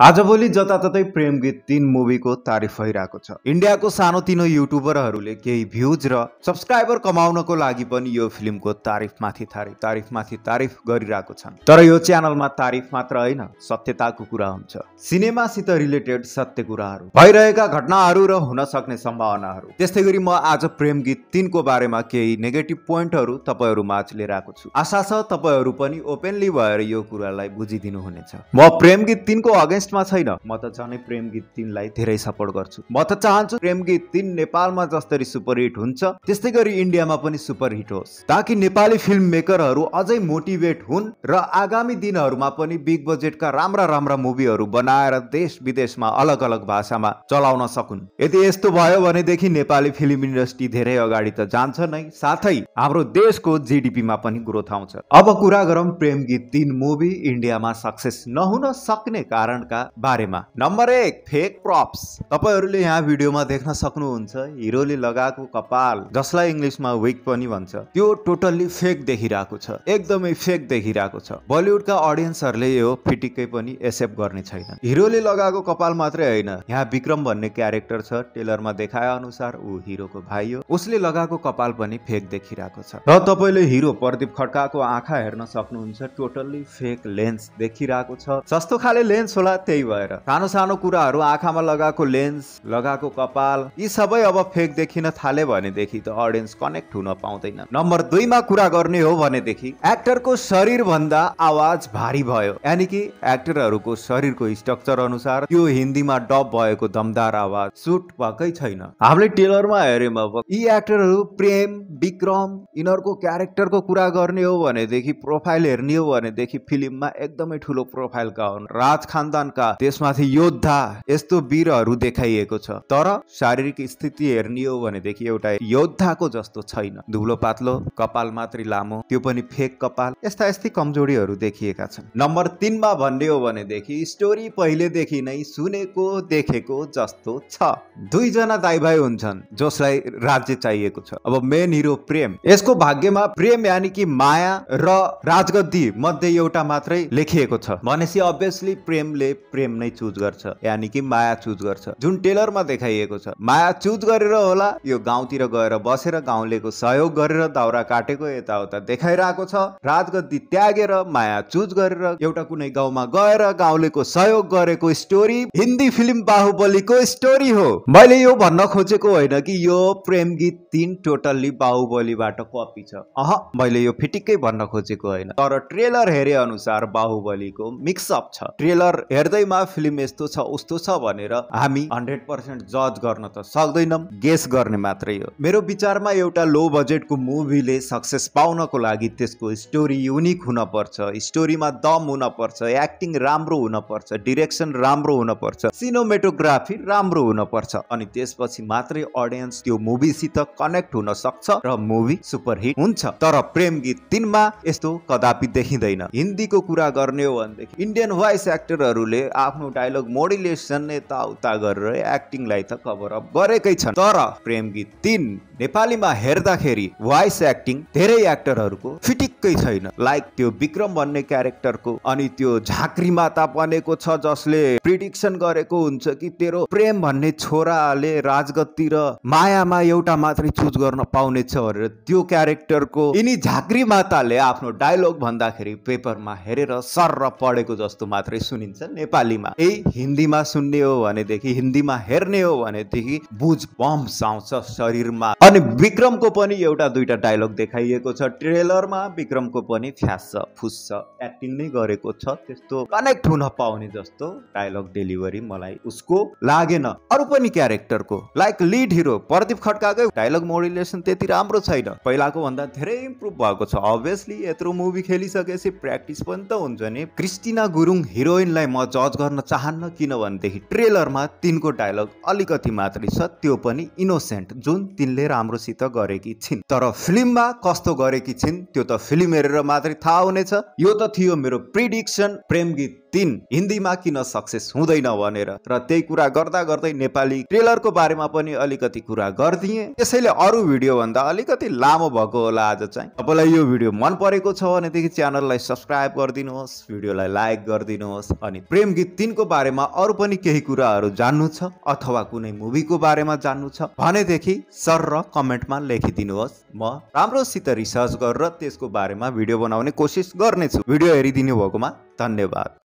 आजभोलि जताततै प्रेम गीत तिन मुभीको तारिफ भइरहेको छ इन्डियाको सानो तिनो युट्युबरहरूले केही भ्युज र सब्सक्राइबर कमाउनको लागि पनि यो फिल्मको तारिफमाथि तारिफ तारिफमाथि तारिफ गरिरहेको छन् तर यो च्यानलमा तारिफ मात्र होइन सत्यताको कुरा हुन्छ सिनेमासित रिलेटेड सत्य कुराहरू भइरहेका घटनाहरू र हुन सक्ने सम्भावनाहरू त्यस्तै गरी म आज प्रेम गीत तिनको बारेमा केही नेगेटिभ पोइन्टहरू तपाईँहरू माझ लिएर आएको छु आशा छ तपाईँहरू पनि ओपेनली भएर यो कुरालाई बुझिदिनु म प्रेम गीत तिनको अगेन्स्ट अगेन्स्टमा छैन म त झनै प्रेम गीत तिनलाई धेरै सपोर्ट गर्छु म त चाहन्छु प्रेम गीत तिन नेपालमा जसरी सुपरहिट हुन्छ त्यस्तै गरी इन्डियामा पनि सुपरहिट होस् ताकि नेपाली फिल्म मेकरहरू अझै मोटिभेट हुन् र आगामी दिनहरूमा पनि बिग बजेटका राम्रा राम्रा मुभीहरू बनाएर देश विदेशमा अलग अलग भाषामा चलाउन सकुन् यदि यस्तो भयो भनेदेखि नेपाली फिल्म इन्डस्ट्री धेरै अगाडि त जान्छ नै साथै हाम्रो देशको जिडिपीमा पनि ग्रोथ आउँछ अब कुरा गरौँ प्रेम गीत तिन मुभी इन्डियामा सक्सेस नहुन सक्ने कारण बारेमा नम्बर एक फेक प्रप्स तपाईँहरूले यहाँ भिडियोमा देख्न सक्नुहुन्छ हिरोले लगाएको कपाल जसलाई इङ्ग्लिसमा विक पनि भन्छ त्यो टोटल्ली फेक देखिरहेको छ एकदमै फेक देखिरहेको छ बलिउडका अडियन्सहरूले यो फिटिक्कै पनि एक्सेप्ट गर्ने छैन हिरोले लगाएको कपाल मात्रै होइन यहाँ विक्रम भन्ने क्यारेक्टर छ टेलरमा देखाए अनुसार ऊ हिरोको भाइ हो उसले लगाएको कपाल पनि फेक देखिरहेको छ र तपाईँले हिरो प्रदीप खड्काको आँखा हेर्न सक्नुहुन्छ टोटल्ली फेक लेन्स देखिरहेको छ सस्तो खाले लेन्स होला त्यही भएर सानो सानो कुराहरू आँखामा लगाएको लेन्स लगाएको कपाल यी सबै अब फेक देखिन थाले भनेदेखि त अडियन्स कनेक्ट हुन पाउँदैन नम्बर दुईमा कुरा गर्ने हो भनेदेखि एक्टरको शरीर भन्दा आवाज भारी भयो यानि कि एक्टरहरूको शरीरको स्ट्रक्चर अनुसार त्यो हिन्दीमा डब भएको दमदार आवाज सुट भएकै छैन हामीले टेलरमा हेऱ्यौँ अब यी एक्टरहरू प्रेम विक्रम यिनीहरूको क्यारेक्टरको कुरा गर्ने हो भनेदेखि प्रोफाइल हेर्ने हो भनेदेखि फिल्ममा एकदमै ठुलो प्रोफाइलका हुन् राज खानदान पाकिस्तानका त्यसमाथि योद्धा यस्तो वीरहरू देखाइएको छ तर शारीरिक स्थिति हेर्ने हो भनेदेखि एउटा योद्धाको जस्तो छैन धुलो पातलो कपाल मात्रै लामो त्यो पनि फेक कपाल यस्ता यस्तै कमजोरीहरू देखिएका छन् नम्बर तिनमा भन्ने हो भनेदेखि स्टोरी पहिलेदेखि नै सुनेको देखेको जस्तो छ दुईजना दाई भाइ हुन्छन् जसलाई राज्य चाहिएको छ अब मेन हिरो प्रेम यसको भाग्यमा प्रेम यानि कि माया र राजगद्दी मध्ये एउटा मात्रै लेखिएको छ भनेपछि अभियसली प्रेमले प्रेम नै चुज गर्छ यानि कि माया चुज गर्छ जुन टेलरमा देखाइएको छ माया चुज गरेर होला यो गाउँतिर गएर बसेर गाउँलेको सहयोग गरेर दाउरा काटेको यताउता देखाइरहेको छ राजगद्दी त्यागेर माया चुज गरेर एउटा कुनै गाउँमा गएर गाउँलेको सहयोग गरेको स्टोरी हिन्दी फिल्म बाहुबलीको स्टोरी हो मैले यो भन्न खोजेको होइन कि यो प्रेम गीत तिन टोटल्ली बाहुबलीबाट कपी छ अह मैले यो फिटिक्कै भन्न खोजेको होइन तर ट्रेलर हेरे अनुसार बाहुबलीको मिक्सअप छ ट्रेलर हेर्दैमा फिल्म यस्तो छ उस्तो छ भनेर हामी हन्ड्रेड पर्सेन्ट जज गर्न त सक्दैनौँ गेस गर्ने मात्रै हो मेरो विचारमा एउटा लो बजेटको मुभीले सक्सेस पाउनको लागि त्यसको स्टोरी युनिक हुनपर्छ स्टोरीमा दम हुनपर्छ एक्टिङ राम्रो हुनपर्छ डिरेक्सन राम्रो हुनपर्छ सिनोमेटोग्राफी राम्रो हुनपर्छ अनि त्यसपछि मात्रै अडियन्स त्यो मुभीसित कनेक्ट हुन सक्छ र मुभी सुपरहिट हुन्छ तर प्रेम गीत तिनमा यस्तो कदापि देखिँदैन हिन्दीको कुरा गर्ने हो भनेदेखि इन्डियन भोइस एक्टरहरू उनीहरूले आफ्नो डायलग मोडुलेसन यता उता गरेर एक्टिङलाई त कभर अप गरेकै छन् तर प्रेम गीत तिन नेपालीमा हेर्दाखेरि भोइस एक्टिङ धेरै एक्टरहरूको फिटिक्कै छैन लाइक त्यो विक्रम भन्ने क्यारेक्टरको अनि त्यो झाँक्री माता बनेको छ जसले प्रिडिक्सन गरेको हुन्छ कि तेरो प्रेम भन्ने छोराले राजगति र मायामा एउटा मात्रै चुज गर्न पाउनेछ भनेर त्यो क्यारेक्टरको यिनी झाँक्री माताले आफ्नो डायलग भन्दाखेरि पेपरमा हेरेर सर र पढेको जस्तो मात्रै सुनिन्छ नेपालीमा ए हिन्दीमा सुन्ने हो भनेदेखि हिन्दीमा हेर्ने हो भनेदेखि बुझ बम्स आउँछ शरीरमा अनि विक्रमको पनि एउटा दुईटा डायलग देखाइएको छ ट्रेलरमा विक्रमको पनि फ्यास फुस्छ एक्टिङ नै गरेको छ त्यस्तो कनेक्ट हुन पाउने जस्तो डायलग डेलिभरी मलाई उसको लागेन अरू पनि क्यारेक्टरको लाइक लिड हिरो प्रदीप खड्काकै डायलग मोडुलेसन त्यति राम्रो छैन पहिलाको भन्दा धेरै इम्प्रुभ भएको छ अभियसली यत्रो मुभी खेलिसकेपछि प्र्याक्टिस पनि त हुन्छ नि क्रिस्टिना गुरुङ हिरोइनलाई म जज गर्न चाहन्न किनभनेदेखि ट्रेलरमा तिनको डायलग अलिकति मात्रै छ त्यो पनि इनोसेन्ट जुन तिनले राम्रोसित गरेकी छिन् तर फिल्ममा कस्तो गरेकी छिन् त्यो त फिल्म हेरेर मात्रै थाहा हुनेछ यो त थियो मेरो प्रिडिक्सन प्रेम गीत तिन हिन्दीमा किन सक्सेस हुँदैन भनेर र त्यही कुरा गर्दा गर्दै नेपाली ट्रेलरको बारेमा पनि अलिकति कुरा गरिदिएँ त्यसैले अरू भिडियो भन्दा अलिकति लामो भएको होला आज चाहिँ तपाईँलाई यो भिडियो मन परेको छ भनेदेखि च्यानललाई सब्सक्राइब गरिदिनुहोस् भिडियोलाई लाइक गरिदिनुहोस् अनि प्रेम गीत तिनको बारेमा अरू पनि केही कुराहरू जान्नु छ अथवा कुनै मुभीको बारेमा जान्नु छ भनेदेखि सर र कमेन्टमा लेखिदिनुहोस् म राम्रोसित रिसर्च गरेर त्यसको बारेमा भिडियो बनाउने कोसिस गर्नेछु भिडियो हेरिदिनु भएकोमा धन्यवाद